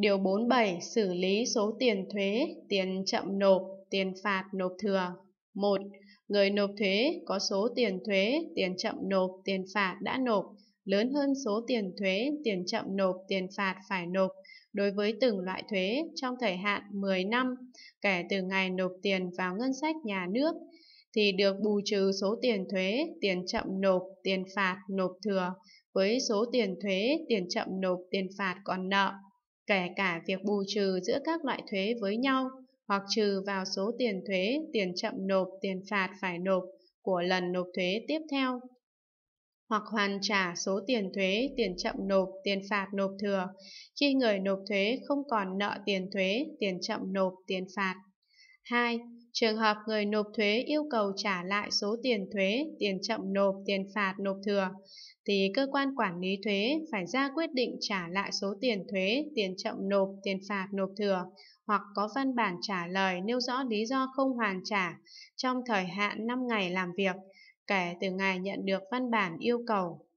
Điều 47 xử lý số tiền thuế, tiền chậm nộp, tiền phạt nộp thừa. 1. Người nộp thuế có số tiền thuế, tiền chậm nộp, tiền phạt đã nộp lớn hơn số tiền thuế, tiền chậm nộp, tiền phạt phải nộp đối với từng loại thuế trong thời hạn 10 năm kể từ ngày nộp tiền vào ngân sách nhà nước thì được bù trừ số tiền thuế, tiền chậm nộp, tiền phạt nộp thừa với số tiền thuế, tiền chậm nộp, tiền phạt còn nợ kể cả việc bù trừ giữa các loại thuế với nhau hoặc trừ vào số tiền thuế, tiền chậm nộp, tiền phạt phải nộp của lần nộp thuế tiếp theo hoặc hoàn trả số tiền thuế, tiền chậm nộp, tiền phạt nộp thừa khi người nộp thuế không còn nợ tiền thuế, tiền chậm nộp, tiền phạt 2. Trường hợp người nộp thuế yêu cầu trả lại số tiền thuế, tiền chậm nộp, tiền phạt nộp thừa, thì cơ quan quản lý thuế phải ra quyết định trả lại số tiền thuế, tiền chậm nộp, tiền phạt nộp thừa hoặc có văn bản trả lời nêu rõ lý do không hoàn trả trong thời hạn 5 ngày làm việc kể từ ngày nhận được văn bản yêu cầu.